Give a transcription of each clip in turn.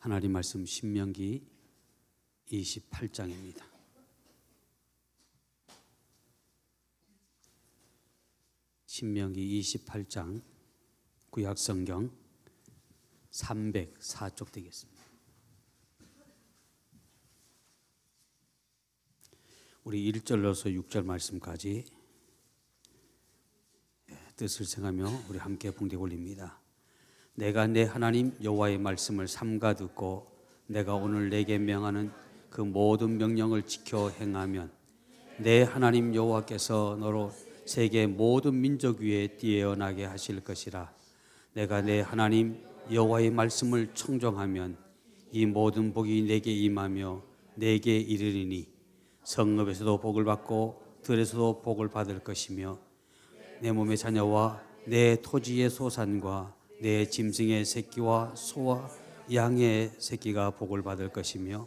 하나님 말씀 신명기 28장입니다. 신명기 28장 구약성경 304쪽 되겠습니다. 우리 1절로서 6절 말씀까지 예, 뜻을 생하며 우리 함께 봉대 올립니다. 내가 내 하나님 여호와의 말씀을 삼가 듣고 내가 오늘 내게 명하는 그 모든 명령을 지켜 행하면 내 하나님 여호와께서 너로 세계 모든 민족 위에 뛰어나게 하실 것이라 내가 내 하나님 여호와의 말씀을 청정하면 이 모든 복이 내게 임하며 내게 이르리니 성읍에서도 복을 받고 들에서도 복을 받을 것이며 내 몸의 자녀와 내 토지의 소산과 내 짐승의 새끼와 소와 양의 새끼가 복을 받을 것이며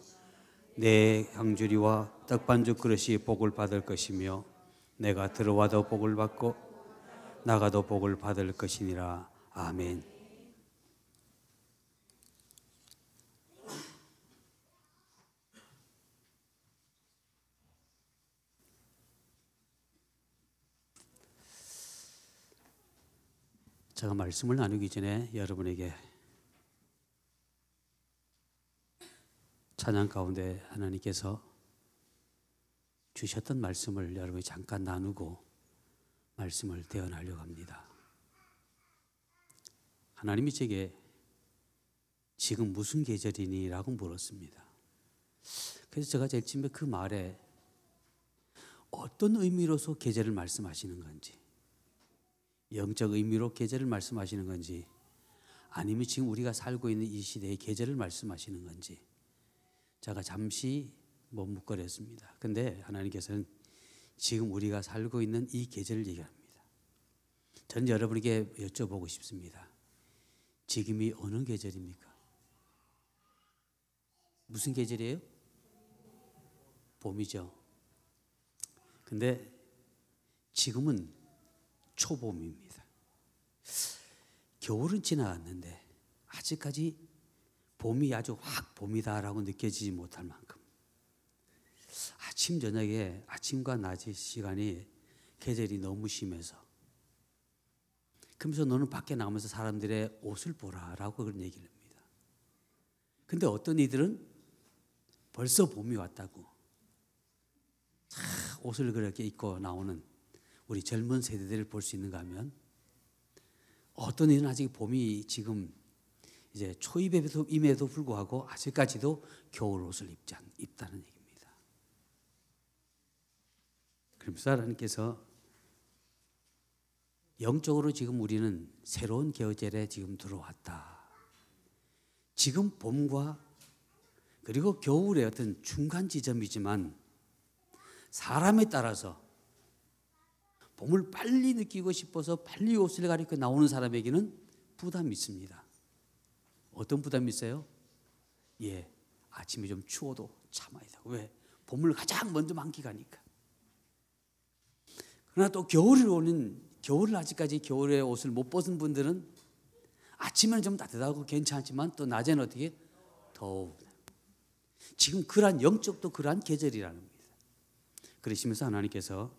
내 향주리와 떡반죽 그릇이 복을 받을 것이며 내가 들어와도 복을 받고 나가도 복을 받을 것이니라 아멘. 제가 말씀을 나누기 전에 여러분에게 찬양 가운데 하나님께서 주셨던 말씀을 여러분이 잠깐 나누고 말씀을 대언하려고 합니다. 하나님이 제게 지금 무슨 계절이니? 라고 물었습니다. 그래서 제가 제일 처음에 그 말에 어떤 의미로서 계절을 말씀하시는 건지 영적 의미로 계절을 말씀하시는 건지 아니면 지금 우리가 살고 있는 이 시대의 계절을 말씀하시는 건지 제가 잠시 머뭇거렸습니다. 근데 하나님께서는 지금 우리가 살고 있는 이 계절을 얘기합니다. 저는 여러분에게 여쭤보고 싶습니다. 지금이 어느 계절입니까? 무슨 계절이에요? 봄이죠. 근데 지금은 초봄입니다. 겨울은 지나갔는데 아직까지 봄이 아주 확 봄이다라고 느껴지지 못할 만큼 아침 저녁에 아침과 낮의 시간이 계절이 너무 심해서 그러면서 너는 밖에 나가면서 사람들의 옷을 보라라고 그런 얘기를 합니다. 근데 어떤 이들은 벌써 봄이 왔다고 옷을 그렇게 입고 나오는 우리 젊은 세대들을 볼 수 있는가 하면 어떤 이는 아직 봄이 지금 이제 초입임에도 불구하고 아직까지도 겨울 옷을 입지 않, 입다는 얘기입니다. 그러면서 님께서 영적으로 지금 우리는 새로운 계절에 지금 들어왔다. 지금 봄과 그리고 겨울의 어떤 중간 지점이지만 사람에 따라서 봄을 빨리 느끼고 싶어서 빨리 옷을 갈아입고 나오는 사람에게는 부담이 있습니다. 어떤 부담이 있어요? 예, 아침에 좀 추워도 참아야 되고 왜? 봄을 가장 먼저 만끽하니까. 그러나 또 겨울이 오는 겨울 아직까지 겨울에 옷을 못 벗은 분들은 아침에는 좀 따뜻하고 괜찮지만 또 낮에는 어떻게 더우. 지금 그러한 영적도 그러한 계절이라는 겁니다. 그러시면서 하나님께서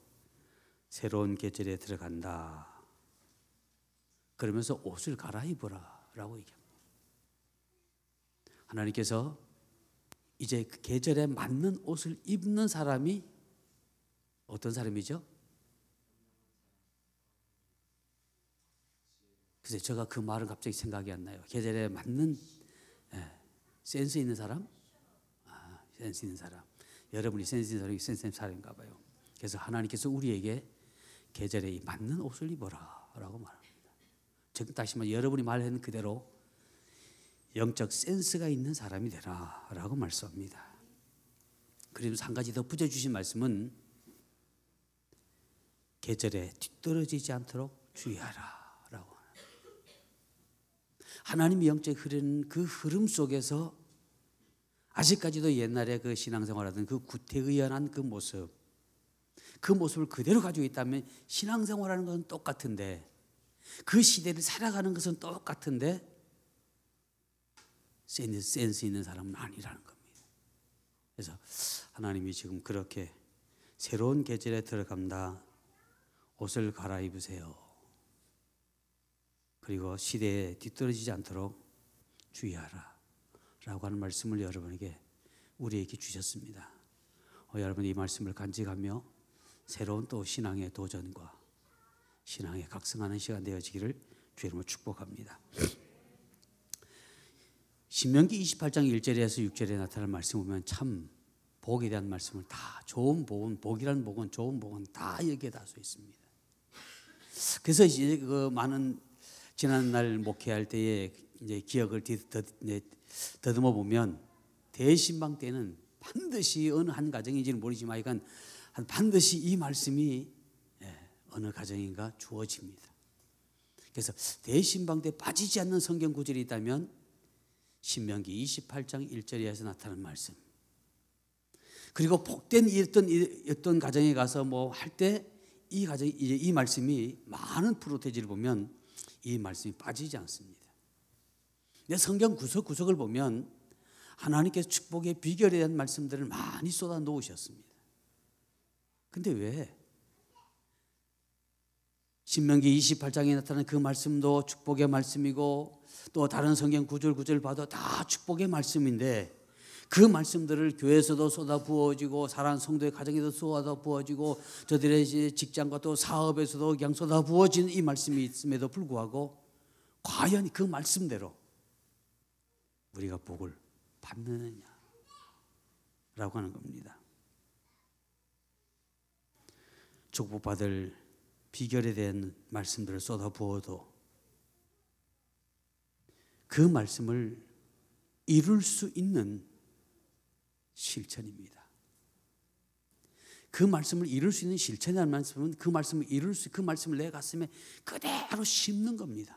새로운 계절에 들어간다. 그러면서 옷을 갈아입어라. 라고 얘기합니다. 하나님께서 이제 그 계절에 맞는 옷을 입는 사람이 어떤 사람이죠? 글쎄, 제가 그 말은 갑자기 생각이 안 나요. 계절에 맞는 예, 센스 있는 사람? 아, 센스 있는 사람. 여러분이 센스 있는 사람이 센스 있는 사람인가 봐요. 그래서 하나님께서 우리에게 계절에 맞는 옷을 입어라 라고 말합니다. 즉 다시 말 여러분이 말한 그대로 영적 센스가 있는 사람이 되라 라고 말씀합니다. 그래서 한 가지 더 붙여주신 말씀은 계절에 뒤떨어지지 않도록 주의하라 라고 하나님의 영적 흐르는 그 흐름 속에서 아직까지도 옛날에 그 신앙생활하던 그 구태의연한 그 모습 그 모습을 그대로 가지고 있다면 신앙생활하는 것은 똑같은데 그 시대를 살아가는 것은 똑같은데 센스 있는 사람은 아니라는 겁니다. 그래서 하나님이 지금 그렇게 새로운 계절에 들어간다. 옷을 갈아입으세요. 그리고 시대에 뒤떨어지지 않도록 주의하라. 라고 하는 말씀을 여러분에게 우리에게 주셨습니다. 어, 여러분 이 말씀을 간직하며 새로운 또 신앙의 도전과 신앙의 각성하는 시간 되어지기를 주의 이름 축복합니다. 신명기 28장 1절에서 6절에 나타난 말씀 보면 참 복에 대한 말씀을 다 좋은 복은 복이라는 복은 좋은 복은 다 여기에 다써 있습니다. 그래서 이제 그 많은 지난날 목회할 때에 이제 기억을 더듬어 보면 대신방 때는 반드시 어느 한 가정인지는 모르지만 이간 반드시 이 말씀이 예, 어느 가정인가 주어집니다. 그래서 대신방 때 빠지지 않는 성경 구절이 있다면 신명기 28장 1절에서 나타난 말씀. 그리고 복된 어떤 어떤 가정에 가서 뭐 할 때 이 가정 이제 이 말씀이 많은 프로테지를 보면 이 말씀이 빠지지 않습니다. 내 성경 구석 구석을 보면 하나님께서 축복의 비결에 대한 말씀들을 많이 쏟아 놓으셨습니다. 근데 왜? 신명기 28장에 나타난 그 말씀도 축복의 말씀이고 또 다른 성경 구절 구절 봐도 다 축복의 말씀인데 그 말씀들을 교회에서도 쏟아 부어지고 사랑 성도의 가정에도 쏟아 부어지고 저들의 직장과 또 사업에서도 그냥 쏟아 부어진 이 말씀이 있음에도 불구하고 과연 그 말씀대로 우리가 복을 받느냐 라고 하는 겁니다. 축복받을 비결에 대한 말씀들을 쏟아부어도 그 말씀을 이룰 수 있는 실천입니다. 그 말씀을 이룰 수 있는 실천이라는 말씀은 그 말씀을 이룰 수, 그 말씀을 내 가슴에 그대로 심는 겁니다.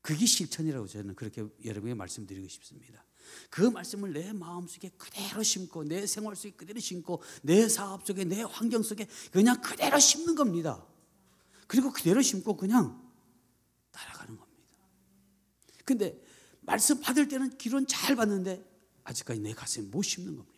그게 실천이라고 저는 그렇게 여러분에게 말씀드리고 싶습니다. 그 말씀을 내 마음 속에 그대로 심고 내 생활 속에 그대로 심고 내 사업 속에 내 환경 속에 그냥 그대로 심는 겁니다. 그리고 그대로 심고 그냥 따라가는 겁니다. 근데 말씀 받을 때는 기론 잘 받는데 아직까지 내 가슴에 못 심는 겁니다.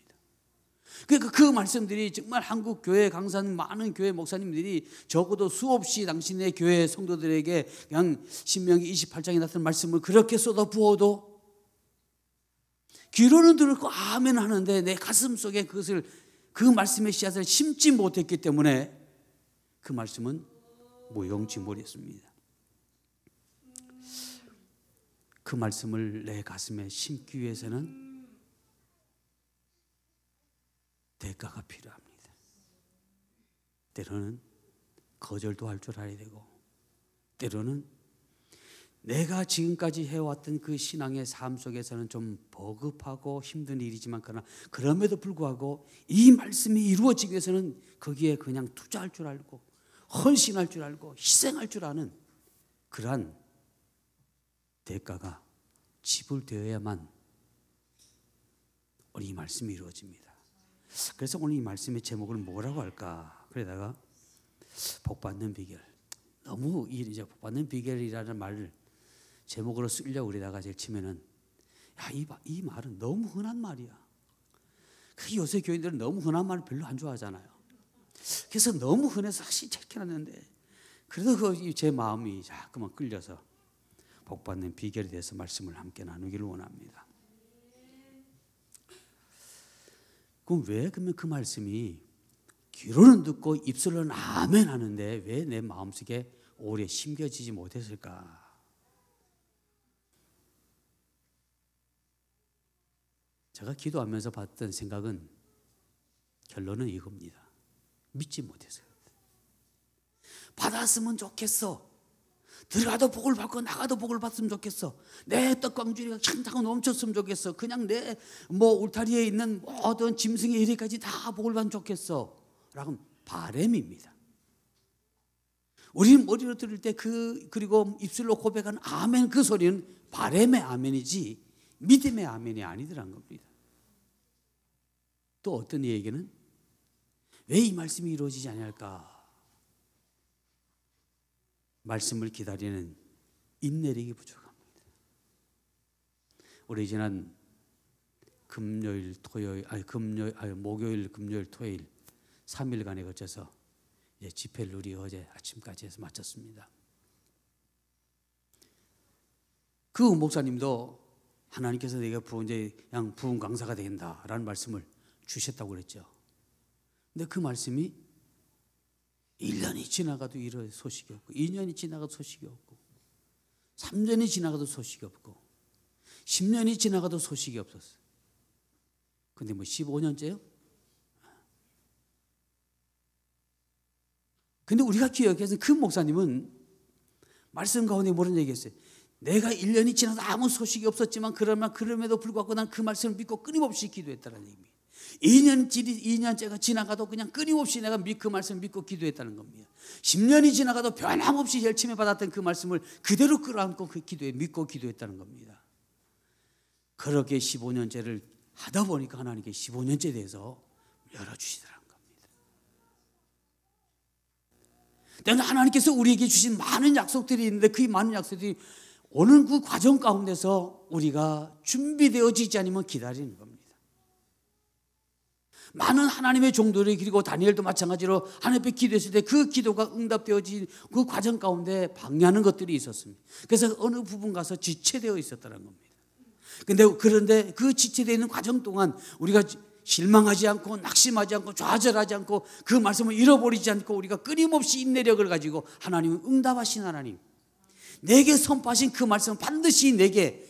그러니까 그 말씀들이 정말 한국 교회 강사님 많은 교회 목사님들이 적어도 수없이 당신의 교회 성도들에게 그냥 신명기 28장에 나타난 말씀을 그렇게 쏟아 부어도 귀로는 들었고 아멘 하는데 내 가슴 속에 그것을 그 말씀의 씨앗을 심지 못했기 때문에 그 말씀은 무용지물이었습니다. 그 말씀을 내 가슴에 심기 위해서는 대가가 필요합니다. 때로는 거절도 할 줄 알아야 되고 때로는 내가 지금까지 해왔던 그 신앙의 삶 속에서는 좀 버급하고 힘든 일이지만 그러나 그럼에도 불구하고 이 말씀이 이루어지기 위해서는 거기에 그냥 투자할 줄 알고 헌신할 줄 알고 희생할 줄 아는 그러한 대가가 지불되어야만 우리 이 말씀이 이루어집니다. 그래서 오늘 이 말씀의 제목을 뭐라고 할까? 그러다가 복받는 비결. 너무 이제 복받는 비결이라는 말을 제목으로 쓰려고 우리다가 제일 치면은 야, 이, 이 말은 너무 흔한 말이야. 그 요새 교인들은 너무 흔한 말을 별로 안 좋아하잖아요. 그래서 너무 흔해서 확실히 찾긴 놨는데 그래도 그제 마음이 자꾸만 끌려서 복받는 비결에 대해서 말씀을 함께 나누기를 원합니다. 그럼 왜 그러면 그 말씀이 귀로는 듣고 입술로는 아멘 하는데 왜 내 마음속에 오래 심겨지지 못했을까? 제가 기도하면서 봤던 생각은 결론은 이겁니다. 믿지 못해서 받았으면 좋겠어. 들어가도 복을 받고 나가도 복을 받으면 좋겠어. 내 떡광주리가 창고 넘쳤으면 좋겠어. 그냥 내 뭐 울타리에 있는 모든 짐승의 이리까지 다 복을 받으면 좋겠어. 라고 바램입니다. 우리 는 머리로 들을 때 그 그리고 입술로 고백한 아멘 그 소리는 바램의 아멘이지 믿음의 아멘이 아니더란 겁니다. 또 어떤 이에게는 왜 이 말씀이 이루어지지 않을까? 말씀을 기다리는 인내력이 부족합니다. 우리 지난 금요일, 토요일, 아니 금요 아니 목요일, 금요일, 토요일 3일간에 걸쳐서 예, 집회를 우리 어제 아침까지 해서 마쳤습니다. 그 목사님도 하나님께서 내가 부은 이제 양 부은 강사가 된다라는 말씀을 주셨다고 그랬죠. 근데 그 말씀이 1년이 지나가도 이런 소식이 없고 2년이 지나가도 소식이 없고 3년이 지나가도 소식이 없고 10년이 지나가도 소식이 없었어요. 근데 뭐 15년째요? 근데 우리가 기억해서 그 목사님은 말씀 가운데 모른 얘기했어요. 내가 1년이 지나서 아무 소식이 없었지만 그러면 그럼에도 불구하고 난 그 말씀을 믿고 끊임없이 기도했다는 의미. 2년, 2년째가 지나가도 그냥 끊임없이 내가 그말씀 믿고 기도했다는 겁니다. 10년이 지나가도 변함없이 열침에 받았던 그 말씀을 그대로 끌어안고 그 기도에 믿고 기도했다는 겁니다. 그렇게 15년째를 하다 보니까 하나님께 15년째 돼서 열어주시더라는 겁니다. 때는 하나님께서 우리에게 주신 많은 약속들이 있는데 그 많은 약속들이 오는 그 과정 가운데서 우리가 준비되어지지 않으면 기다리는 겁니다. 많은 하나님의 종들이 그리고 다니엘도 마찬가지로 하나님 앞에 기도했을 때 그 기도가 응답되어진 그 과정 가운데 방해하는 것들이 있었습니다. 그래서 어느 부분 가서 지체되어 있었다는 겁니다. 근데 그런데 그 지체되어 있는 과정 동안 우리가 실망하지 않고 낙심하지 않고 좌절하지 않고 그 말씀을 잃어버리지 않고 우리가 끊임없이 인내력을 가지고 하나님은 응답하신 하나님 내게 선포하신 그 말씀은 반드시 내게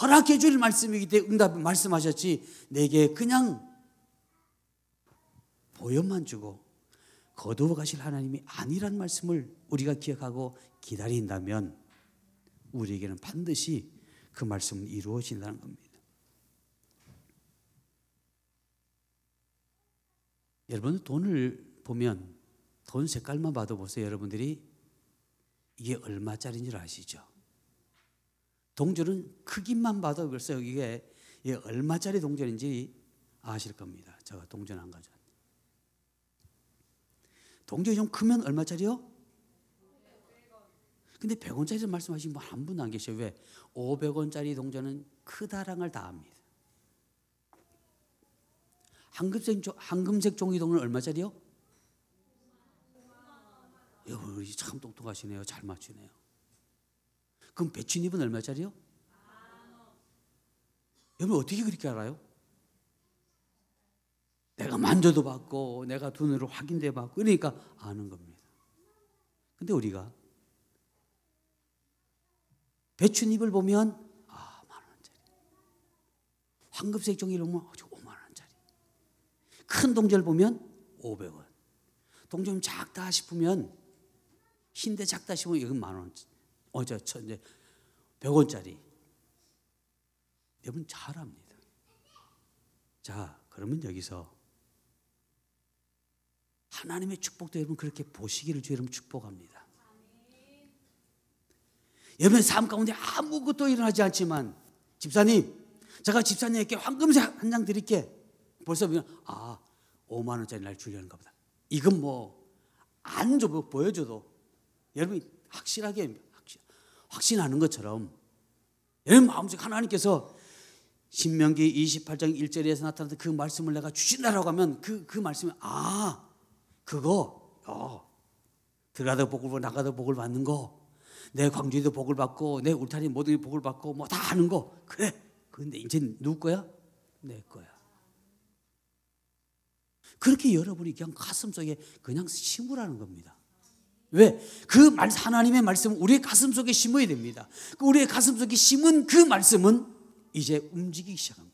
허락해 줄 말씀이기 때문에 응답 말씀하셨지 내게 그냥 보여만 주고 거두어 가실 하나님이 아니란 말씀을 우리가 기억하고 기다린다면 우리에게는 반드시 그 말씀은 이루어진다는 겁니다. 여러분 돈을 보면 돈 색깔만 봐도 보세요. 여러분들이 이게 얼마짜리인 줄 아시죠? 동전은 크기만 봐도 벌써 이게, 얼마짜리 동전인지 아실 겁니다. 제가 동전 안 가져. 동전이 좀 크면 얼마짜리요? 근데 100원짜리 말씀하신 분 한 분도 안 계셔요. 왜? 500원짜리 동전은 크다란 걸다 압니다. 황금색, 황금색 종이 동전 얼마짜리요? 여러분 그 참 똑똑하시네요. 잘 맞추네요. 그럼 배추잎은 얼마짜리요? 여러분 어떻게 그렇게 알아요? 내가 만져도 봤고 내가 눈으로 확인돼 봤고 그러니까 아는 겁니다. 근데 우리가 배추잎을 보면 아, 만 원짜리. 황금색 종이를 보면 아, 5만 원짜리. 큰 동절 보면 500원. 동전 작다 싶으면 흰데 작다 싶으면 이건 만 원. 어저 천데 100원짜리. 여러분 잘합니다. 자, 그러면 여기서 하나님의 축복도 여러분 그렇게 보시기를 주 여러분 축복합니다. 여러분삶 가운데 아무것도 일어나지 않지만 집사님, 제가 집사님에게 황금색 한 장 드릴게. 벌써 보면 아, 5만 원짜리 날 주려는가 보다. 이건 뭐 안줘 보여줘도 여러분이 확실하게 확신하는 것처럼 여러분 마음속에 하나님께서 신명기 28장 1절에서 나타난 그 말씀을 내가 주신다라고 하면 그, 그 말씀이 아 그거 어, 들어가도 복을 나가도 복을 받는 거 내 광주에도 복을 받고 내 울타리 모든 게 복을 받고 뭐 다 하는 거 그래 근데 이제 누구 거야? 내 거야 그렇게 여러분이 그냥 가슴 속에 그냥 심으라는 겁니다 왜? 그 하나님의 말씀은 우리의 가슴 속에 심어야 됩니다. 그 우리의 가슴 속에 심은 그 말씀은 이제 움직이기 시작합니다.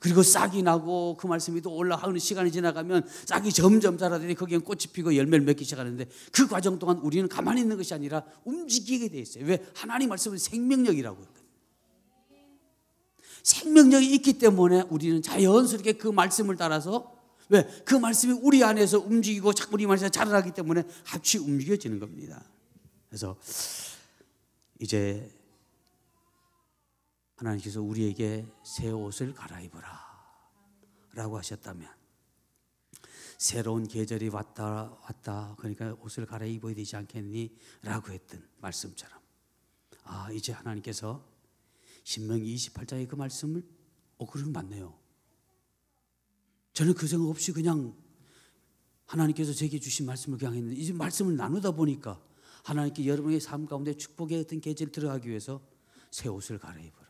그리고 싹이 나고 그 말씀이 또 올라가는 시간이 지나가면 싹이 점점 자라더니 거기엔 꽃이 피고 열매를 맺기 시작하는데 그 과정 동안 우리는 가만히 있는 것이 아니라 움직이게 돼 있어요. 왜? 하나님 말씀은 생명력이라고 합 생명력이 있기 때문에 우리는 자연스럽게 그 말씀을 따라서 왜? 그 말씀이 우리 안에서 움직이고 자꾸 이 말씀이 자라나기 때문에 합치 움직여지는 겁니다. 그래서 이제 하나님께서 우리에게 새 옷을 갈아입어라 라고 하셨다면 새로운 계절이 왔다 왔다 그러니까 옷을 갈아입어야 되지 않겠니? 라고 했던 말씀처럼 아 이제 하나님께서 신명기 28장의 그 말씀을 어 그러면 맞네요 저는 그 생각 없이 그냥 하나님께서 제게 주신 말씀을 그냥 했는데 이제 말씀을 나누다 보니까 하나님께 여러분의 삶 가운데 축복의 어떤 계절 들어가기 위해서 새 옷을 갈아입어라.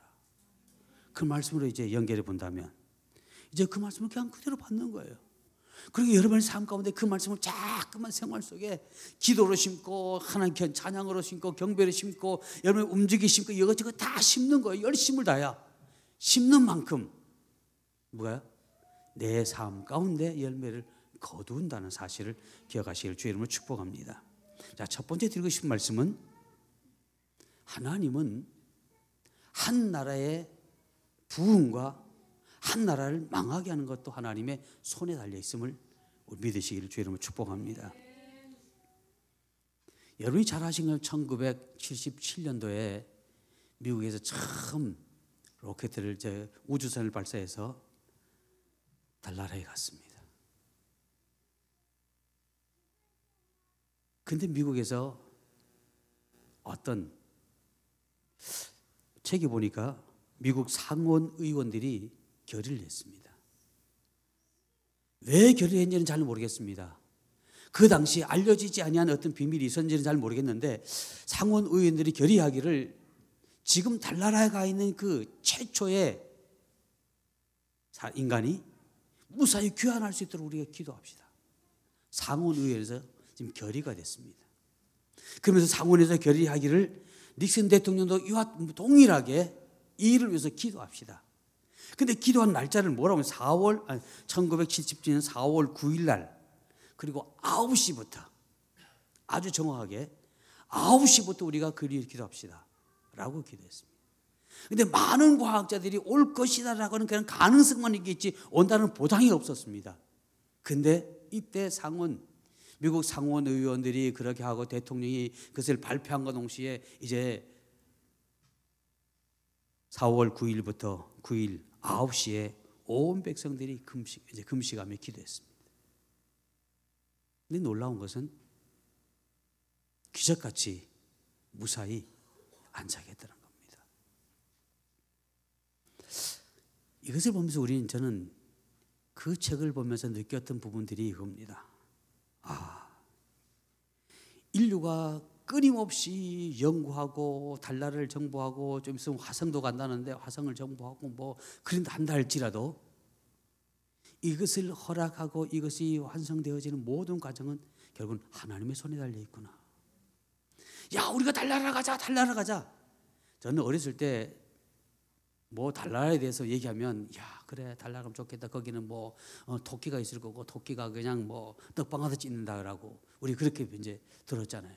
그 말씀으로 이제 연결해 본다면 이제 그 말씀을 그냥 그대로 받는 거예요. 그리고 여러분의 삶 가운데 그 말씀을 자꾸만 생활 속에 기도로 심고 하나님께 찬양으로 심고 경배로 심고 여러분의 움직이 심고 이것저것 다 심는 거예요. 열심을 다야. 심는 만큼 뭐가요? 내삶 가운데 열매를 거둔다는 사실을 기억하시길 주의 이름으로 축복합니다. 자, 첫 번째 드리고 싶은 말씀은 하나님은 한 나라의 부흥과 한 나라를 망하게 하는 것도 하나님의 손에 달려 있음을 믿으시기를 주 이름으로 축복합니다. 여러분이 잘 아신 건 1977년도에 미국에서 처음 로켓을 우주선을 발사해서 달나라에 갔습니다. 근데 미국에서 어떤 책에 보니까 미국 상원 의원들이 결의를 냈습니다. 왜 결의를 했는지는 잘 모르겠습니다. 그 당시 알려지지 아니한 어떤 비밀이 있었는지는 잘 모르겠는데 상원 의원들이 결의하기를 지금 달나라에 가 있는 그 최초의 인간이 무사히 귀환할 수 있도록 우리가 기도합시다. 상원의회에서 지금 결의가 됐습니다. 그러면서 상원에서 결의하기를 닉슨 대통령도 이와 동일하게 이 일을 위해서 기도합시다. 근데 기도한 날짜를 뭐라고 하면 4월, 아니, 1970년 4월 9일 날, 그리고 9시부터 아주 정확하게 9시부터 우리가 그리 기도합시다. 라고 기도했습니다. 근데 많은 과학자들이 올 것이다라고 하는 그런 가능성만 있겠지 온다는 보장이 없었습니다. 근데 이때 상원 미국 상원 의원들이 그렇게 하고 대통령이 그것을 발표한것 동시에 이제 4월 9일부터 9일 9시에 온 백성들이 금식 이제 금식하며 기도했습니다. 근데 놀라운 것은 기적같이 무사히 안착했더라. 이것을 보면서 우리는 저는 그 책을 보면서 느꼈던 부분들이 이겁니다. 아, 인류가 끊임없이 연구하고 달나를 정보하고 좀 있으면 화성도 간다는데 화성을 정보하고 뭐 그런다 다 할지라도 이것을 허락하고 이것이 완성되어지는 모든 과정은 결국은 하나님의 손에 달려 있구나. 야, 우리가 달나라 가자, 달나라 가자. 저는 어렸을 때뭐 달라에 나 대해서 얘기하면 야 그래 달라 나 그럼 좋겠다 거기는 뭐 어, 토끼가 있을 거고 토끼가 그냥 뭐 떡방아서 찢는다 라고 우리 그렇게 이제 들었잖아요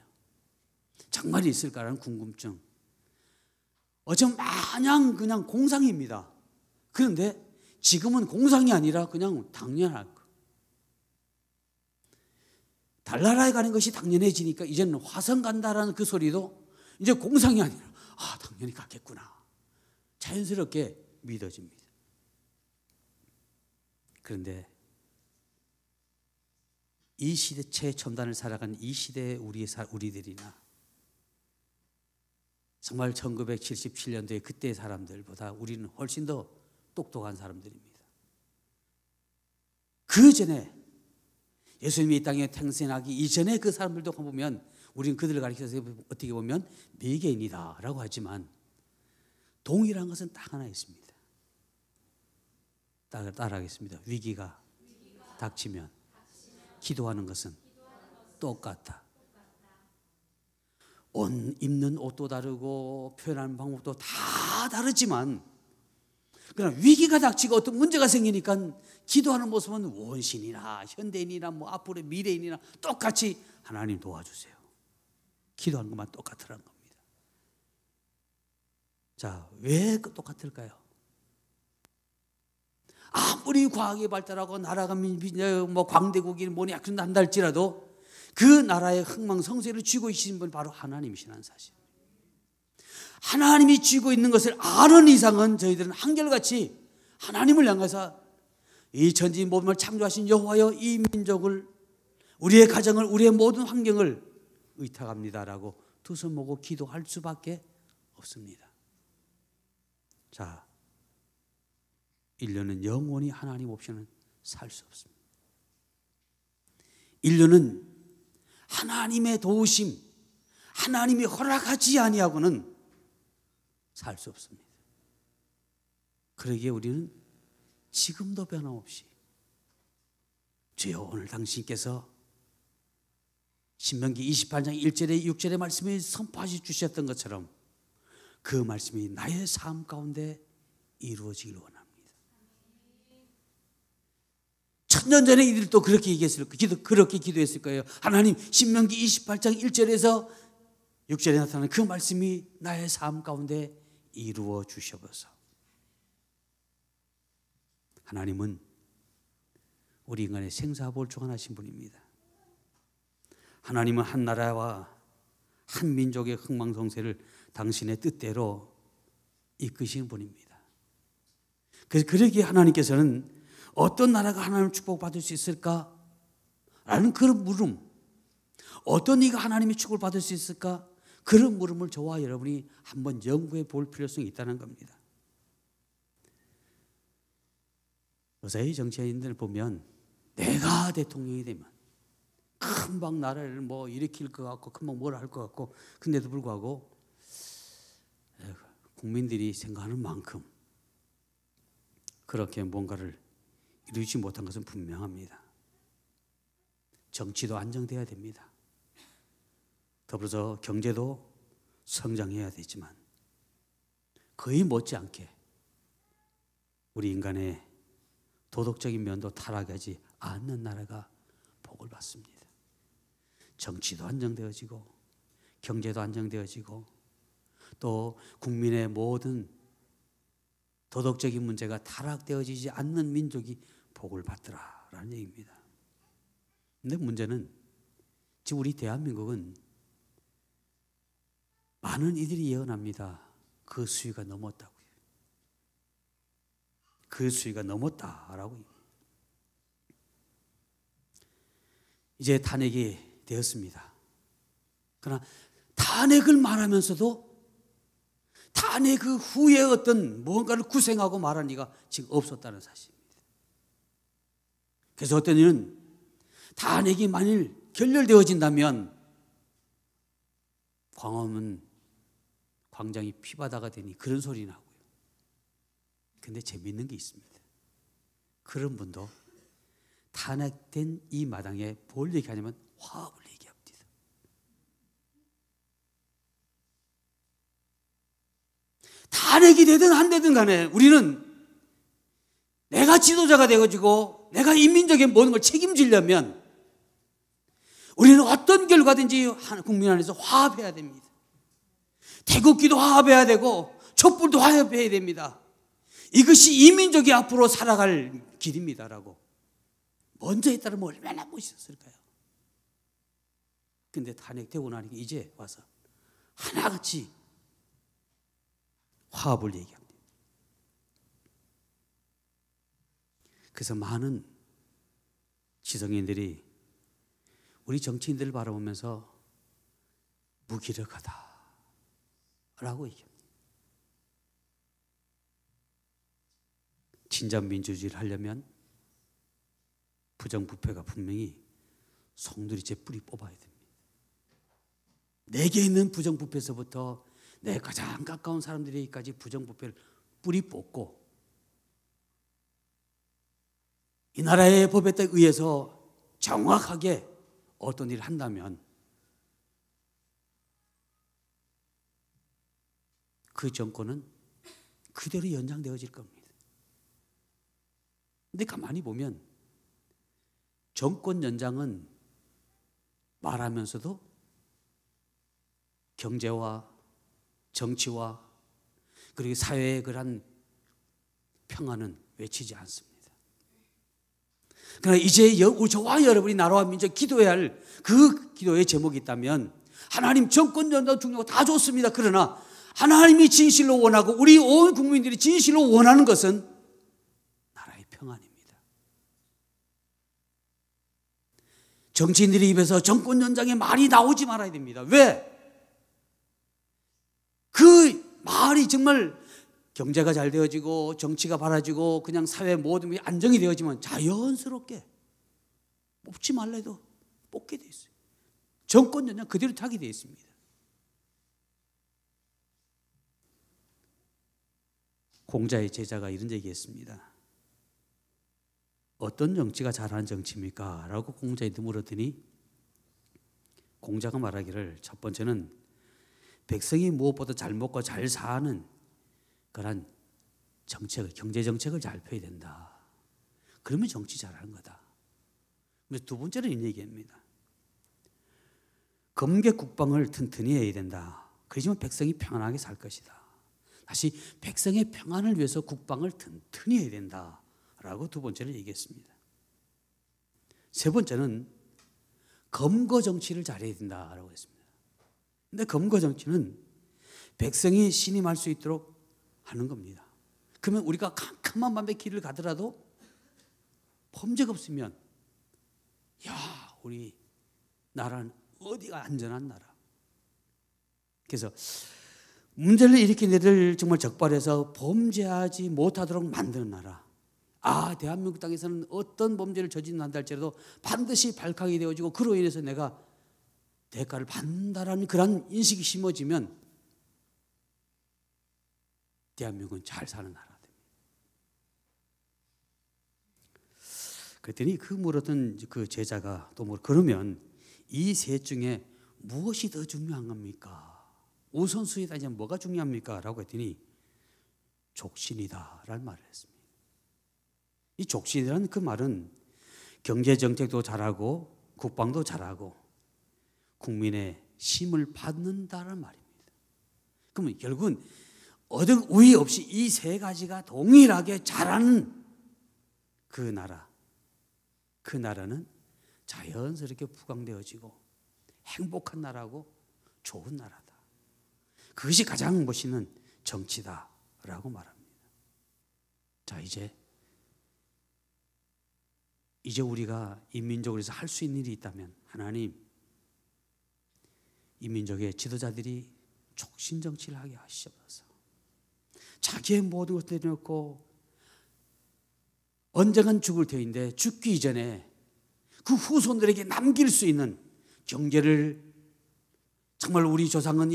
정말 있을까라는 궁금증 어쩜 마냥 그냥 공상입니다 그런데 지금은 공상이 아니라 그냥 당연할 거 달나라에 가는 것이 당연해지니까 이제는 화성 간다라는 그 소리도 이제 공상이 아니라 아 당연히 갔겠구나 자연스럽게 믿어집니다. 그런데 이 시대 최첨단을 살아간 이 시대의 우리 우리들이나 정말 1977년도에 그때 사람들보다 우리는 훨씬 더 똑똑한 사람들입니다. 그 전에 예수님이 이 땅에 탱생하기 이전에 그 사람들도 보면 우리는 그들을 가리켜서 어떻게 보면 미개인이다라고 하지만 동일한 것은 딱 하나 있습니다. 따라하겠습니다. 위기가, 위기가 닥치면, 닥치면 기도하는 것은, 기도하는 것은 똑같다. 옷 입는 옷도 다르고 표현하는 방법도 다 다르지만 그러나 위기가 닥치고 어떤 문제가 생기니까 기도하는 모습은 원신이나 현대인이나 뭐 앞으로 미래인이나 똑같이 하나님 도와주세요. 기도하는 것만 똑같으라는 거. 자, 왜 그 똑같을까요? 아무리 과학이 발달하고 나라가 어, 뭐 광대국이 뭐냐 그런다 한다 지라도그 나라의 흥망성쇠를 쥐고 계신 분 바로 하나님이시라는 사실. 하나님이 쥐고 있는 것을 아는 이상은 저희들은 한결같이 하나님을 향해서 이 천지 모을 창조하신 여호와여 이 민족을 우리의 가정을 우리의 모든 환경을 의탁합니다라고 두 손 모고 기도할 수밖에 없습니다. 자, 인류는 영원히 하나님 없이는 살 수 없습니다. 인류는 하나님의 도우심, 하나님이 허락하지 아니하고는 살 수 없습니다. 그러기에 우리는 지금도 변함없이 주여 오늘 당신께서 신명기 28장 1절에 6절의 말씀에 선포하시 주셨던 것처럼 그 말씀이 나의 삶 가운데 이루어지길 원합니다. 천년 전에 이들도 그렇게 얘기했을 기도 그렇게 기도했을 거예요. 하나님 신명기 28장 1절에서 6절에 나타나그 말씀이 나의 삶 가운데 이루어 주셔서 하나님은 우리 인간의 생사벌충하신 분입니다. 하나님은 한 나라와 한 민족의 흥망성쇠를 당신의 뜻대로 이끄신 분입니다. 그래서 그러기에 하나님께서는 어떤 나라가 하나님 축복받을 수 있을까? 라는 그런 물음. 어떤 이가 하나님의 축복을 받을 수 있을까? 그런 물음을 저와 여러분이 한번 연구해 볼 필요성이 있다는 겁니다. 요새 정치인들 보면 내가 대통령이 되면 금방 나라를 뭐 일으킬 것 같고 금방 뭘 할 것 같고 근데도 불구하고 국민들이 생각하는 만큼 그렇게 뭔가를 이루지 못한 것은 분명합니다. 정치도 안정돼야 됩니다. 더불어서 경제도 성장해야 되지만 거의 못지않게 우리 인간의 도덕적인 면도 타락하지 않는 나라가 복을 받습니다. 정치도 안정되어지고 경제도 안정되어지고 또 국민의 모든 도덕적인 문제가 타락되어지지 않는 민족이 복을 받더라라는 얘기입니다. 근데 문제는 지금 우리 대한민국은 많은 이들이 예언합니다. 그 수위가 넘었다고요. 그 수위가 넘었다라고. 이제 탄핵이 되었습니다. 그러나 탄핵을 말하면서도 단의 그 후에 어떤 무언가를 구생하고 말한 이가 지금 없었다는 사실입니다. 그래서 어떤 이는 단에게 만일 결렬되어진다면 광화문 광장이 피바다가 되니 그런 소리 나고요. 근데 재미는게 있습니다. 그런 분도 탄핵된 이 마당에 볼 얘기하냐면 화합을 탄핵이 되든 안 되든 간에 우리는 내가 지도자가 되어지고 내가 인민적인 모든 걸 책임지려면 우리는 어떤 결과든지 국민 안에서 화합해야 됩니다. 태극기도 화합해야 되고 촛불도 화합해야 됩니다. 이것이 이민족이 앞으로 살아갈 길입니다라고 먼저 했다면 얼마나 멋있었을까요? 근데 탄핵되고 나니까 이제 와서 하나같이 화합을 얘기합니다. 그래서 많은 지성인들이 우리 정치인들을 바라보면서 무기력하다 라고 얘기합니다. 진짜 민주주의를 하려면 부정부패가 분명히 송두리째 뿌리 뽑아야 됩니다. 내게 있는 부정부패에서부터 내 가장 가까운 사람들에게까지 부정부패를 뿌리 뽑고 이 나라의 법에 의해서 정확하게 어떤 일을 한다면 그 정권은 그대로 연장되어질 겁니다. 근데 가만히 보면 정권 연장은 말하면서도 경제와 정치와 그리고 사회에 그러한 평화는 외치지 않습니다. 그러나 이제 저와 여러분이 나라와 민족 기도해야 할 그 기도의 제목이 있다면 하나님 정권 전도 중요하고 다 좋습니다. 그러나 하나님이 진실로 원하고 우리 온 국민들이 진실로 원하는 것은 나라의 평안입니다. 정치인들의 입에서 정권 연장의 말이 나오지 말아야 됩니다. 왜? 그 마을이 정말 경제가 잘 되어지고 정치가 바라지고 그냥 사회 모든 게 안정이 되어지면 자연스럽게 뽑지 말라 해도 뽑게 돼 있어요. 정권 전장 그대로 타게 돼 있습니다. 공자의 제자가 이런 얘기했습니다. 어떤 정치가 잘하는 정치입니까? 라고 공자한테 물었더니 공자가 말하기를 첫 번째는 백성이 무엇보다 잘 먹고 잘 사는 그런 정책을 경제 정책을 잘 펴야 된다. 그러면 정치 잘하는 거다. 그래서 두 번째는 이 얘기입니다. 검계 국방을 튼튼히 해야 된다. 그러지만 백성이 평안하게 살 것이다. 다시 백성의 평안을 위해서 국방을 튼튼히 해야 된다. 라고 두 번째를 얘기했습니다. 세 번째는 검거 정치를 잘해야 된다라고 했습니다. 근데 검거 정치는 백성이 신임할 수 있도록 하는 겁니다. 그러면 우리가 캄캄한 밤에 길을 가더라도 범죄가 없으면 야 우리 나라는 어디가 안전한 나라. 그래서 문제를 일으킨 애들 정말 적발해서 범죄하지 못하도록 만드는 나라. 아 대한민국 땅에서는 어떤 범죄를 저지른다 할지라도 반드시 발칵이 되어지고 그로 인해서 내가 대가를 받는다라는 그런 인식이 심어지면 대한민국은 잘 사는 나라 됩니다. 그랬더니 그 물었던 그 제자가 또뭐 그러면 이 셋 중에 무엇이 더 중요한 겁니까? 우선순위 따지면 뭐가 중요합니까? 라고 했더니 족신이다 라는 말을 했습니다. 이 족신이라는 그 말은 경제 정책도 잘하고 국방도 잘하고 국민의 심을 받는다는 말입니다. 그러면 결국은 어떤 우위 없이 이 세 가지가 동일하게 잘하는 그 나라, 그 나라는 자연스럽게 부강되어지고 행복한 나라고 좋은 나라다. 그것이 가장 멋있는 정치다라고 말합니다. 자, 이제 이제 우리가 인민적으서할 수 있는 일이 있다면 하나님 이 민족의 지도자들이 촉신 정치를 하게 하시옵소서. 자기의 모든 것을 내려놓고 언젠간 죽을 테인데 죽기 이전에 그 후손들에게 남길 수 있는 경제를 정말 우리 조상은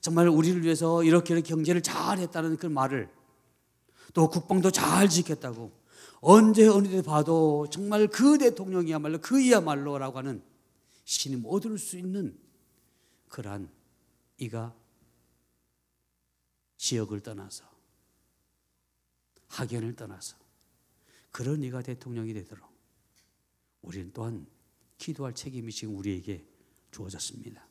정말 우리를 위해서 이렇게 이렇게 경제를 잘 했다는 그 말을 또 국방도 잘 지켰다고 언제 어느 때 봐도 정말 그 대통령이야말로 그이야말로라고 하는 신이 못 얻을 수 있는 그러한 이가 지역을 떠나서 학연을 떠나서 그런 이가 대통령이 되도록 우리는 또한 기도할 책임이 지금 우리에게 주어졌습니다.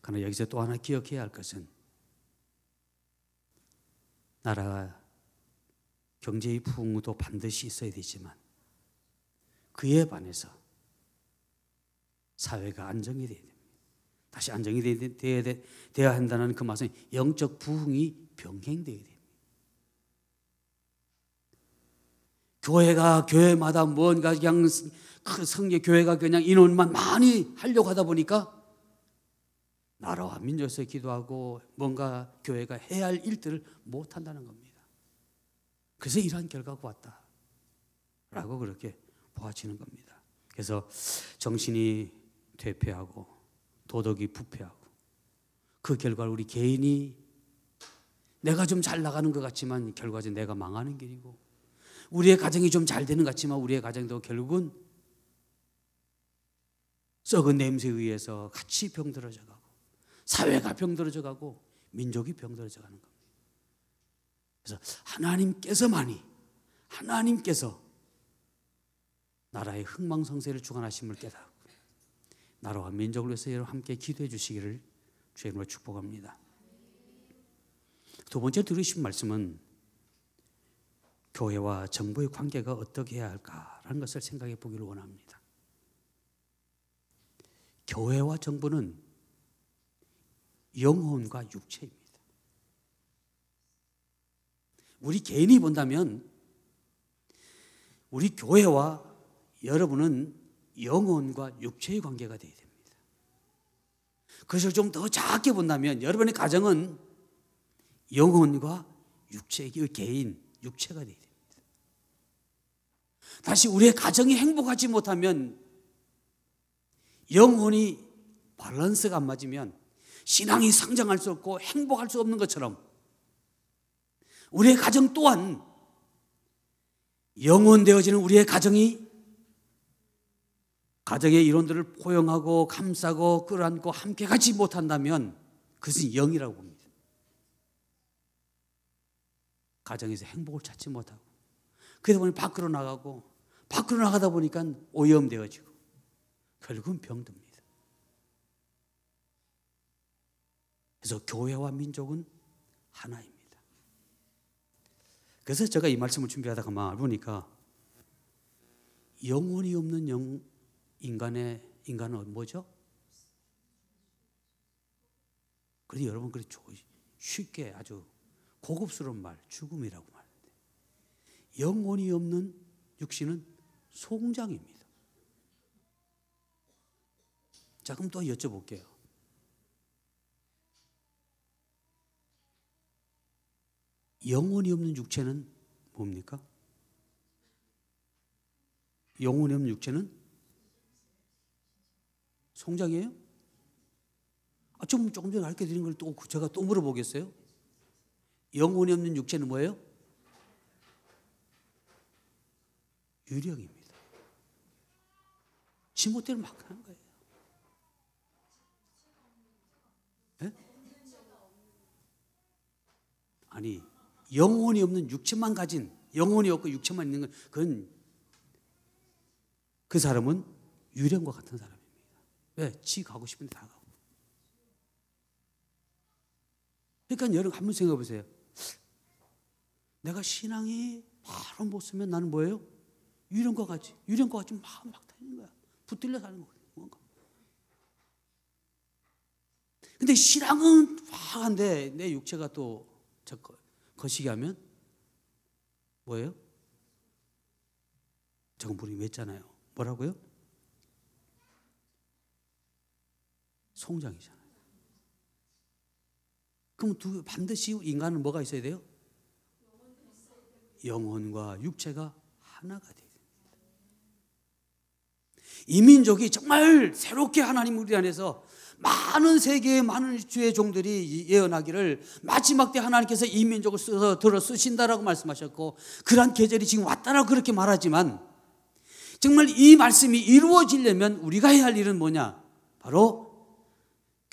그러나 여기서 또 하나 기억해야 할 것은 나라가 경제의 부우도 반드시 있어야 되지만 그에 반해서 사회가 안정이 돼야 됩니다. 다시 안정이 되어야, 한다는 그 말씀 이 영적 부흥이 병행되어야 됩니다. 교회가 교회마다 뭔가 그냥 그 성계 교회가 그냥 인원만 많이 하려고 하다 보니까 나라와 민족에서 기도하고 뭔가 교회가 해야 할 일들을 못 한다는 겁니다. 그래서 이러한 결과가 왔다라고 그렇게 보아지는 겁니다. 그래서 정신이 퇴폐하고 도덕이 부패하고 그 결과를 우리 개인이 내가 좀 잘 나가는 것 같지만 결과적으로 내가 망하는 길이고 우리의 가정이 좀 잘 되는 것 같지만 우리의 가정도 결국은 썩은 냄새에 의해서 같이 병들어져 가고 사회가 병들어져 가고 민족이 병들어져 가는 겁니다. 그래서 하나님께서만이 하나님께서 나라의 흥망성세를 주관하심을 깨닫고 나라와 민족을 위해서 여러분 함께 기도해 주시기를 주의 으로 축복합니다. 두 번째 들으신 말씀은 교회와 정부의 관계가 어떻게 해야 할까라는 것을 생각해 보기를 원합니다. 교회와 정부는 영혼과 육체입니다. 우리 개인이 본다면 우리 교회와 여러분은 영혼과 육체의 관계가 되어야 됩니다. 그것을 좀 더 작게 본다면 여러분의 가정은 영혼과 육체의 개인, 육체가 되어야 됩니다. 다시 우리의 가정이 행복하지 못하면 영혼이 밸런스가 안 맞으면 신앙이 성장할 수 없고 행복할 수 없는 것처럼 우리의 가정 또한 영혼되어지는 우리의 가정이 가정의 이론들을 포용하고 감싸고 끌어안고 함께 가지 못한다면 그것은 영이라고 봅니다. 가정에서 행복을 찾지 못하고 그러다 보니 밖으로 나가고 밖으로 나가다 보니까 오염되어지고 결국은 병듭니다. 그래서 교회와 민족은 하나입니다. 그래서 제가 이 말씀을 준비하다가 막 보니까 영혼이 없는 영, 인간의 인간은 뭐죠? 그래서 여러분 그 쉽게 아주 고급스러운 말 죽음이라고 말하는데 영혼이 없는 육신은 송장입니다. 자 그럼 또 여쭤볼게요. 영혼이 없는 육체는 뭡니까? 영혼이 없는 육체는 성장이에요? 아, 좀 조금 전에 가르 드린 걸 또 제가 또 물어보겠어요? 영혼이 없는 육체는 뭐예요? 유령입니다. 지 못대로 막 하는 거예요. 네? 아니 영혼이 없는 육체만 가진 영혼이 없고 육체만 있는 건 그건 그 사람은 유령과 같은 사람. 왜? 예, 지 가고 싶은데 다 가고. 그러니까 여러분 한번 생각해 보세요. 내가 신앙이 바로 못 쓰면 나는 뭐예요? 유령과 같이 유령과 같이 막, 막 다니는 거야. 붙들려 사는 거야. 근데 신앙은 화한데 내 육체가 또 저, 거시기 하면 뭐예요? 저거 물이 맺잖아요. 뭐라고요? 성장이잖아요. 그럼 두, 반드시 인간은 뭐가 있어야 돼요? 영혼과 육체가 하나가 돼 이민족이 정말 새롭게 하나님 우리 안에서 많은 세계의 많은 주의 종들이 예언하기를 마지막 때 하나님께서 이민족을 써서 들어 쓰신다라고 말씀하셨고 그러한 계절이 지금 왔다라고 그렇게 말하지만 정말 이 말씀이 이루어지려면 우리가 해야 할 일은 뭐냐? 바로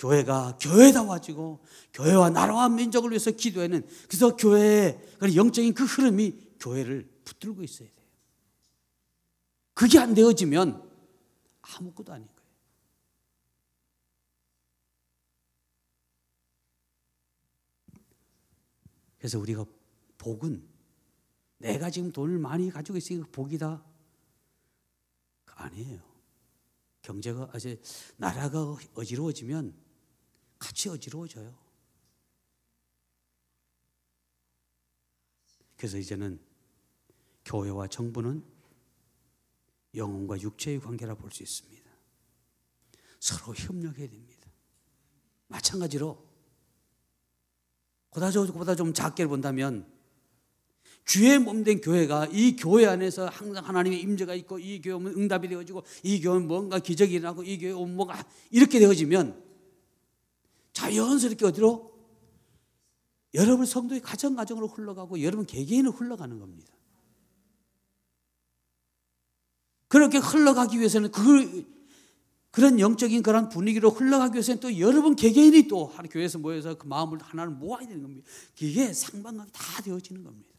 교회가 교회다워지고 교회와 나라와 민족을 위해서 기도하는 그래서 교회의 영적인 그 흐름이 교회를 붙들고 있어야 돼요. 그게 안 되어지면 아무것도 아닌 거예요. 그래서 우리가 복은 내가 지금 돈을 많이 가지고 있으니까 복이다. 아니에요. 경제가 아, 이제 나라가 어지러워지면 같이 어지러워져요. 그래서 이제는 교회와 정부는 영혼과 육체의 관계라 볼 수 있습니다. 서로 협력해야 됩니다. 마찬가지로 보다 좀 작게 본다면 주의 몸 된 교회가 이 교회 안에서 항상 하나님의 임재가 있고 이 교회는 응답이 되어지고 이 교회는 뭔가 기적이 일어 나고 이 교회는 뭔가 이렇게 되어지면 자연스럽게 어디로? 여러분 성도의 가정가정으로 흘러가고 여러분 개개인으로 흘러가는 겁니다. 그렇게 흘러가기 위해서는 그, 그런 영적인 그런 분위기로 흘러가기 위해서는 또 여러분 개개인이 또 교회에서 모여서 그 마음을 하나를 모아야 되는 겁니다. 그게 상반각이 다 되어지는 겁니다.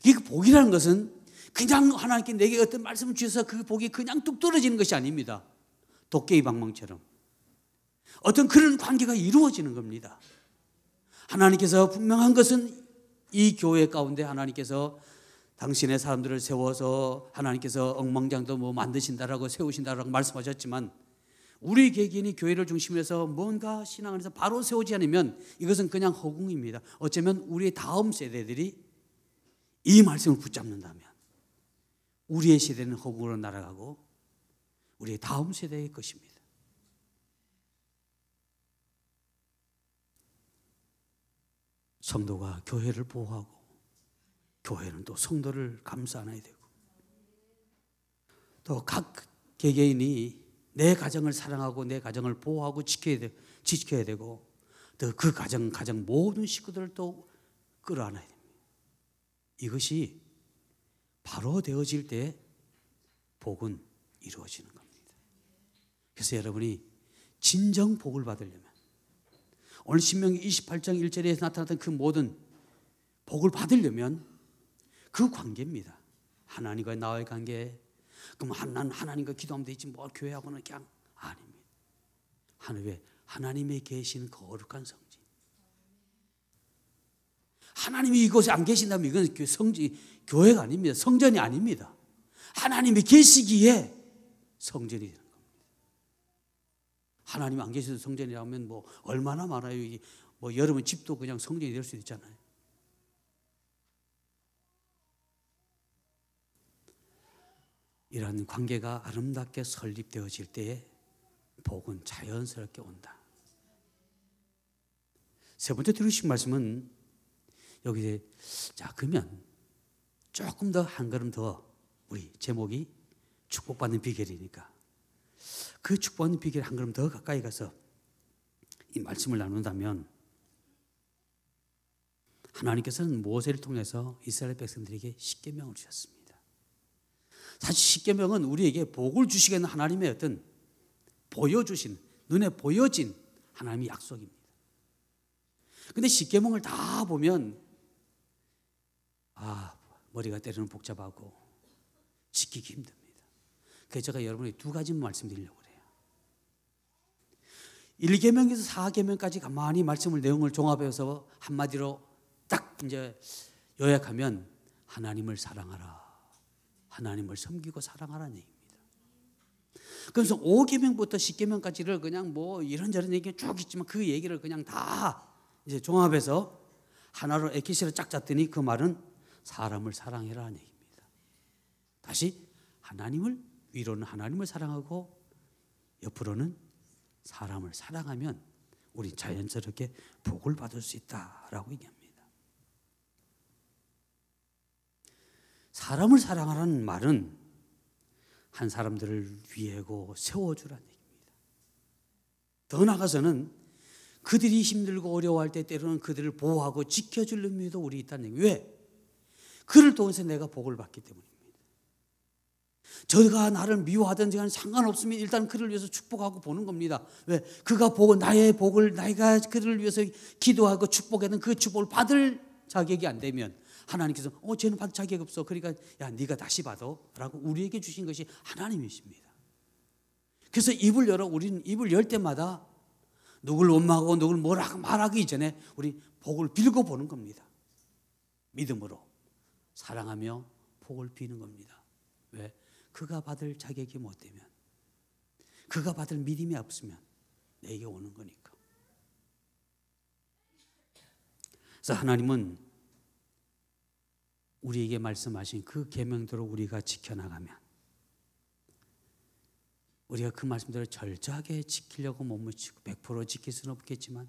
이게 그 복이라는 것은 그냥 하나님께 내게 어떤 말씀을 주셔서 그 복이 그냥 뚝 떨어지는 것이 아닙니다. 도깨비 방망처럼. 어떤 그런 관계가 이루어지는 겁니다. 하나님께서 분명한 것은 이 교회 가운데 하나님께서 당신의 사람들을 세워서 하나님께서 엉망장도 뭐 만드신다라고 세우신다라고 말씀하셨지만 우리 개개인이 교회를 중심해서 뭔가 신앙 에서 바로 세우지 않으면 이것은 그냥 허공입니다. 어쩌면 우리 다음 세대들이 이 말씀을 붙잡는다면 우리의 세대는 허공으로 날아가고 우리의 다음 세대의 것입니다. 성도가 교회를 보호하고 교회는 또 성도를 감싸 안아야 되고 또 각 개개인이 내 가정을 사랑하고 내 가정을 보호하고 지켜야, 되, 지켜야 되고 또 그 가정 가정 모든 식구들을 또 끌어안아야 됩니다. 이것이 바로 되어질 때 복은 이루어지는 겁니다. 그래서 여러분이 진정 복을 받으려면 오늘 신명기 28장 1절에 서 나타났던 그 모든 복을 받으려면 그 관계입니다. 하나님과 나와의 관계. 그럼 난 하나님과 기도하면 되지 뭐 교회하고는 그냥 아닙니다. 하나님 하나님이 계신 거룩한 그 성지. 하나님이 이곳에 안 계신다면 이건 성지 교회가 아닙니다. 성전이 아닙니다. 하나님이 계시기에 성전이 하나님 안 계셔서 성전이라면 뭐 얼마나 많아요. 뭐 여러분 집도 그냥 성전이 될 수 있잖아요. 이런 관계가 아름답게 설립되어질 때에 복은 자연스럽게 온다. 세 번째 들으신 말씀은 여기자 그러면 조금 더 한 걸음 더 우리 제목이 축복받는 비결이니까 그 축복하는 비결 한 걸음 더 가까이 가서 이 말씀을 나눈다면 하나님께서는 모세를 통해서 이스라엘 백성들에게 십계명을 주셨습니다. 사실 십계명은 우리에게 복을 주시는 하나님의 어떤 보여주신 눈에 보여진 하나님의 약속입니다. 근데 십계명을 다 보면 아 머리가 때리는 복잡하고 지키기 힘듭니다. 그래서 제가 여러분에게 두 가지 말씀드리려고 1계명에서 4계명까지 가만히 말씀을 내용을 종합해서 한마디로 딱 이제 요약하면 하나님을 사랑하라. 하나님을 섬기고 사랑하라는 얘기입니다. 그래서 5계명부터 10계명까지를 그냥 뭐 이런저런 얘기 가쭉 있지만 그 얘기를 그냥 다 이제 종합해서 하나로 에키시를 쫙 짰더니 그 말은 사람을 사랑해라는 얘기입니다. 다시 하나님을 위로는 하나님을 사랑하고 옆으로는 사람을 사랑하면 우리 자연스럽게 복을 받을 수 있다라고 얘기합니다. 사람을 사랑하라는 말은 한 사람들을 위해고 세워주라는 얘기입니다. 더 나아가서는 그들이 힘들고 어려워할 때 때로는 그들을 보호하고 지켜주 의미도 우리 있다는 얘기. 왜? 그를 통해서 내가 복을 받기 때문입니다. 저가 나를 미워하든지 간 상관없으면 일단 그를 위해서 축복하고 보는 겁니다. 왜? 그가 보고 나의 복을 내가 그를 위해서 기도하고 축복하는 그 축복을 받을 자격이 안 되면 하나님께서 어 쟤는 받을 자격 없어. 그러니까 야 네가 다시 받아라고 우리에게 주신 것이 하나님이십니다. 그래서 입을 열어 우리는 입을 열 때마다 누굴 원망하고 누굴 뭐라 말하기 전에 우리 복을 빌고 보는 겁니다. 믿음으로 사랑하며 복을 비는 겁니다. 왜? 그가 받을 자격이 못 되면 그가 받을 믿음이 없으면 내게 오는 거니까. 그래서 하나님은 우리에게 말씀하신 그 계명대로 우리가 지켜나가면 우리가 그 말씀대로 절제하게 지키려고 몸을치고100% 지킬 수는 없겠지만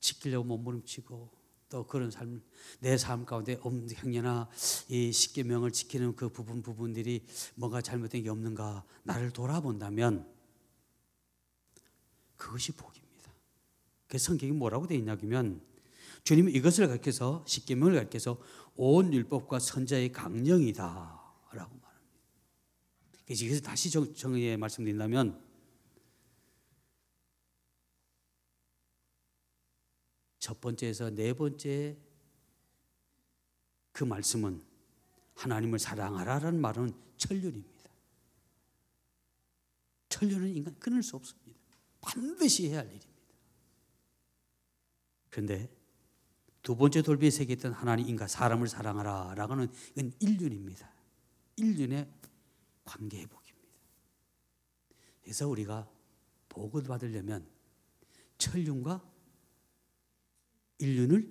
지키려고 몸을치고 또 그런 삶, 내 삶 가운데 없는 행여나 이 십계명을 지키는 그 부분 부분들이 뭔가 잘못된 게 없는가 나를 돌아본다면 그것이 복입니다. 그 성경이 뭐라고 되 있냐면 주님이 이것을 가르쳐서 십계명을 가르쳐서 온 율법과 선자의 강령이다라고 말합니다. 그래서 다시 정의에 말씀드린다면 첫 번째에서 네 번째 그 말씀은 하나님을 사랑하라라는 말은 천륜입니다. 천륜은 인간 끊을 수 없습니다. 반드시 해야 할 일입니다. 그런데 두 번째 돌비에 새겼던 하나님 인간 사람을 사랑하라라고 하는 이건 일륜입니다. 일륜의 관계 회복입니다. 그래서 우리가 복을 받으려면 천륜과 인륜을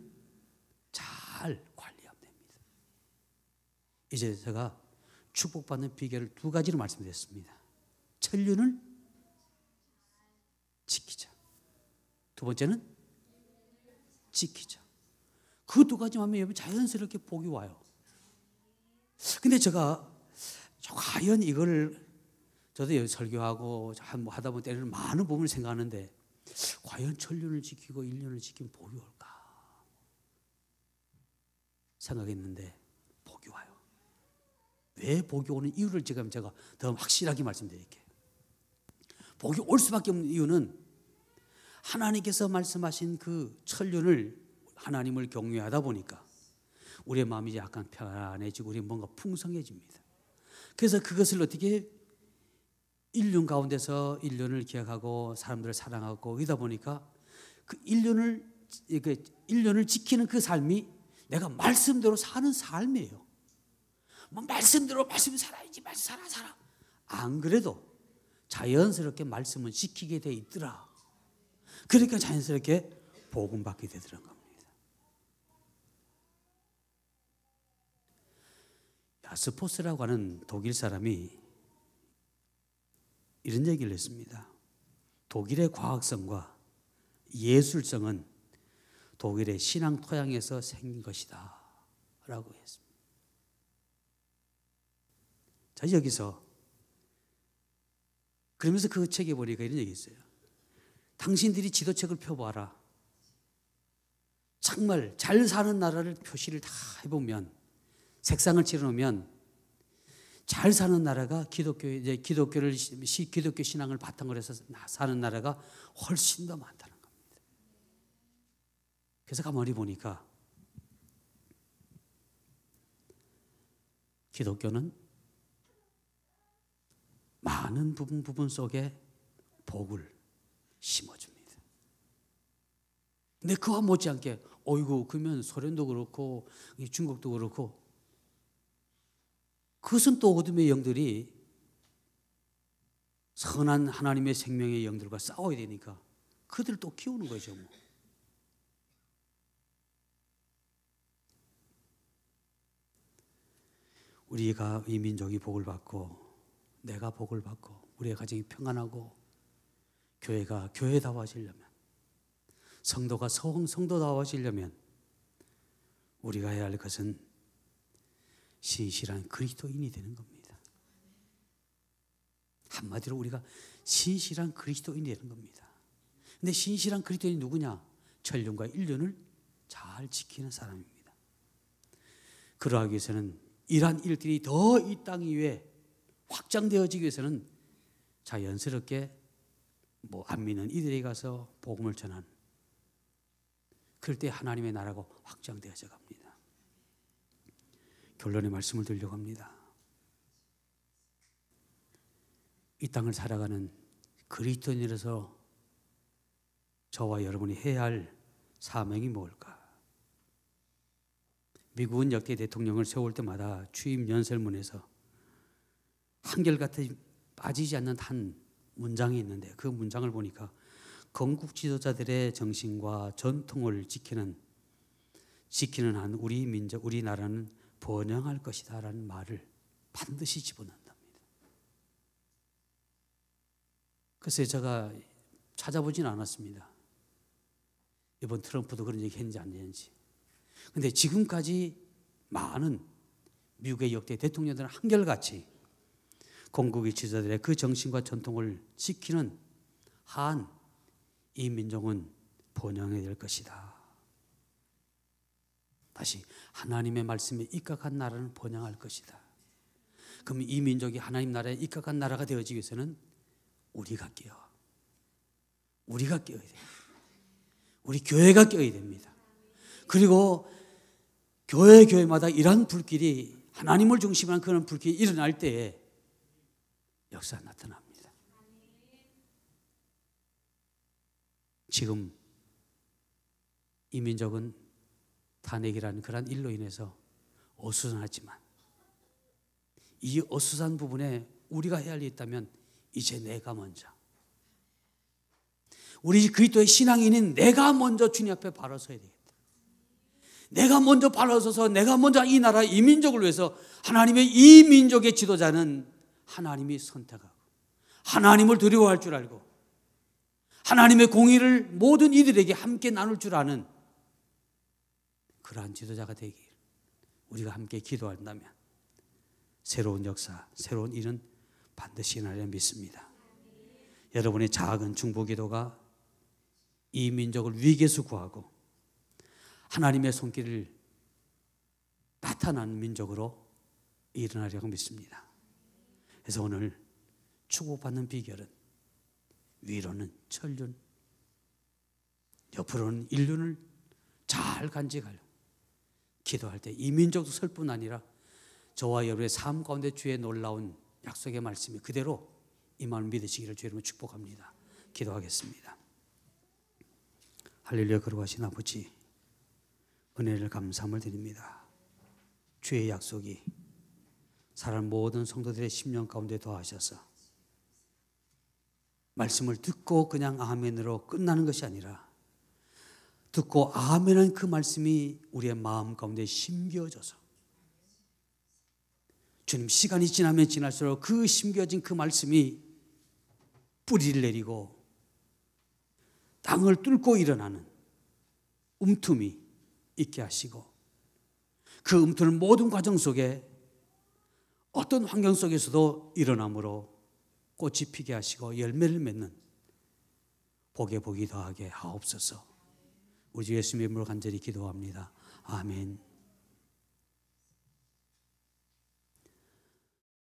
잘 관리하면 됩니다. 이제 제가 축복받는 비결을 두 가지로 말씀드렸습니다. 천륜을 지키자. 두 번째는 지키자. 그 두 가지만 하면 여러분 자연스럽게 복이 와요. 근데 제가 과연 이걸 저도 여기 설교하고 하다 보면 때는 많은 부분을 생각하는데 과연 천륜을 지키고 인륜을 지키면 복이 올까? 생각했는데 복이 와요. 왜 복이 오는 이유를 지금 제가 더 확실하게 말씀드릴게요. 복이 올 수밖에 없는 이유는 하나님께서 말씀하신 그 천륜을 하나님을 경외하다 보니까 우리의 마음이 약간 편안해지고 우리 뭔가 풍성해집니다. 그래서 그것을 어떻게 일륜 가운데서 일륜을 기억하고 사람들을 사랑하고 이다 보니까 그 일륜을 이게 그 륜을 지키는 그 삶이 내가 말씀대로 사는 삶이에요. 뭐 말씀대로 말씀 살아야지 말씀 살아 살아. 안 그래도 자연스럽게 말씀은 지키게 돼 있더라. 그러니까 자연스럽게 복음 받게 되더라는 겁니다. 야스포스라고 하는 독일 사람이 이런 얘기를 했습니다. 독일의 과학성과 예술성은 독일의 신앙 토양에서 생긴 것이다. 라고 했습니다. 자, 여기서 그러면서 그 책에 보니까 이런 얘기 있어요. 당신들이 지도책을 펴봐라. 정말 잘 사는 나라를 표시를 다 해보면 색상을 칠해놓으면 잘 사는 나라가 기독교 이제 기독교를 기독교 신앙을 바탕으로 해서 사는 나라가 훨씬 더 많다. 그래서 가만히 보니까 기독교는 많은 부분 부분 속에 복을 심어줍니다. 근데 그와 못지않게 어이구 그러면 소련도 그렇고 중국도 그렇고 그것은 또 어둠의 영들이 선한 하나님의 생명의 영들과 싸워야 되니까 그들을 또 키우는 거죠. 뭐. 우리가 이 민족이 복을 받고 내가 복을 받고 우리의 가정이 평안하고 교회가 교회다워지려면 성도가 성, 성도다워지려면 우리가 해야 할 것은 신실한 그리스도인이 되는 겁니다. 한마디로 우리가 신실한 그리스도인이 되는 겁니다. 근데 신실한 그리스도인이 누구냐? 천륜과 일륜을잘 지키는 사람입니다. 그러하기 위해서는 이러한 일들이 더 이땅이왜 확장되어지기 위해서는 자연스럽게 뭐안 믿는 이들이 가서 복음을 전한 그럴 때 하나님의 나라가 확장되어져 갑니다. 결론의 말씀을 드리려고 합니다. 이 땅을 살아가는 그리스도인으로서 저와 여러분이 해야 할 사명이 뭘까? 미국은 역대 대통령을 세울 때마다 취임 연설문에서 한결같이 빠지지 않는 한 문장이 있는데 그 문장을 보니까 건국 지도자들의 정신과 전통을 지키는 지키는 한 우리 민족 우리나라는 번영할 것이다라는 말을 반드시 집어넣는답니다. 그래서 제가 찾아보진 않았습니다. 이번 트럼프도 그런 얘기 했는지 안 했는지. 근데 지금까지 많은 미국의 역대 대통령들은 한결같이 건국의 지도자들의 그 정신과 전통을 지키는 한 이 민족은 번영해야 될 것이다. 다시 하나님의 말씀에 입각한 나라는 번영할 것이다. 그럼 이 민족이 하나님 나라에 입각한 나라가 되어지기 위해서는 우리가 깨어. 우리가 깨어야 돼 우리 교회가 깨어야 됩니다. 그리고 교회 교회마다 이러한 불길이 하나님을 중심한 그런 불길이 일어날 때에 역사 가 나타납니다. 지금 이민족은 탄핵이라는 그런 일로 인해서 어수선하지만 이 어수선 부분에 우리가 해야 할 일이 있다면 이제 내가 먼저 우리 그리스도의 신앙인인 내가 먼저 주님 앞에 바로 서야 돼요. 내가 먼저 발라서서 내가 먼저 이 나라 이 민족을 위해서 하나님의 이 민족의 지도자는 하나님이 선택하고 하나님을 두려워할 줄 알고 하나님의 공의를 모든 이들에게 함께 나눌 줄 아는 그러한 지도자가 되길 우리가 함께 기도한다면 새로운 역사, 새로운 일은 반드시 일어나리라 믿습니다. 여러분의 작은 중보 기도가 이 민족을 위기에서 구하고 하나님의 손길을 나타난 민족으로 일어나려고 믿습니다. 그래서 오늘 축복받는 비결은 위로는 천륜, 옆으로는 인륜을 잘 간직하려. 기도할 때 이 민족도 설 뿐 아니라 저와 여러분의 삶 가운데 주의 놀라운 약속의 말씀이 그대로 이 마음 믿으시기를 주이로 축복합니다. 기도하겠습니다. 할렐루야 걸어가신 아버지 은혜를 감사함을 드립니다. 주의 약속이 사랑 모든 성도들의 심령 가운데 더하셔서 말씀을 듣고 그냥 아멘으로 끝나는 것이 아니라 듣고 아멘한 그 말씀이 우리의 마음 가운데 심겨져서 주님 시간이 지나면 지날수록 그 심겨진 그 말씀이 뿌리를 내리고 땅을 뚫고 일어나는 움틈이 있게 하시고 그 음투는 모든 과정 속에 어떤 환경 속에서도 일어나므로 꽃이 피게 하시고 열매를 맺는 복에 복이 더하게 하옵소서. 우리 예수님의 이름으로 간절히 기도합니다. 아멘.